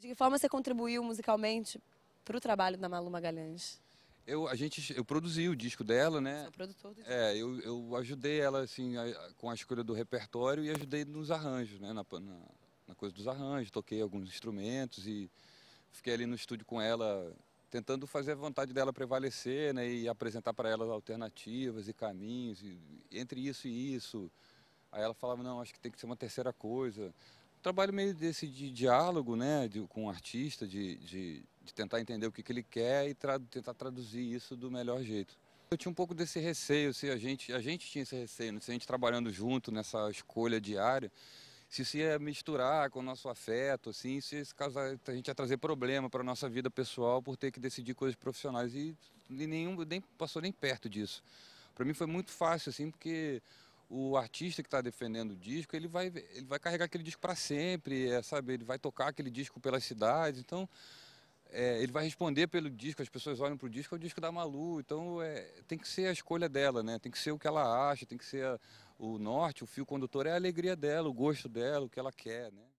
De que forma você contribuiu musicalmente para o trabalho da Malu Magalhães? Eu, a gente, eu produzi o disco dela, né? Sou é produtor do é, disco. É, eu, eu ajudei ela assim, a, com a escolha do repertório e ajudei nos arranjos, né? Na, na, na coisa dos arranjos, toquei alguns instrumentos e fiquei ali no estúdio com ela tentando fazer a vontade dela prevalecer né, e apresentar para ela alternativas e caminhos, e, entre isso e isso. Aí ela falava, não, acho que tem que ser uma terceira coisa trabalho meio desse de diálogo né, de, com o artista, de, de, de, tentar entender o que, que ele quer e tra tentar traduzir isso do melhor jeito. Eu tinha um pouco desse receio, se a gente, a gente tinha esse receio, né, se a gente trabalhando junto nessa escolha diária, se isso ia misturar com o nosso afeto, assim, se causar, a gente ia trazer problema para a nossa vida pessoal por ter que decidir coisas profissionais. E, e nenhum, nem passou nem perto disso. Para mim foi muito fácil, assim, porque o artista que está defendendo o disco, ele vai, ele vai carregar aquele disco para sempre, é, sabe? Ele vai tocar aquele disco pelas cidades, então é, ele vai responder pelo disco, as pessoas olham para o disco, é o disco da Malu, então é, tem que ser a escolha dela, né? Tem que ser o que ela acha, tem que ser a, o norte, o fio condutor é a alegria dela, o gosto dela, o que ela quer, né?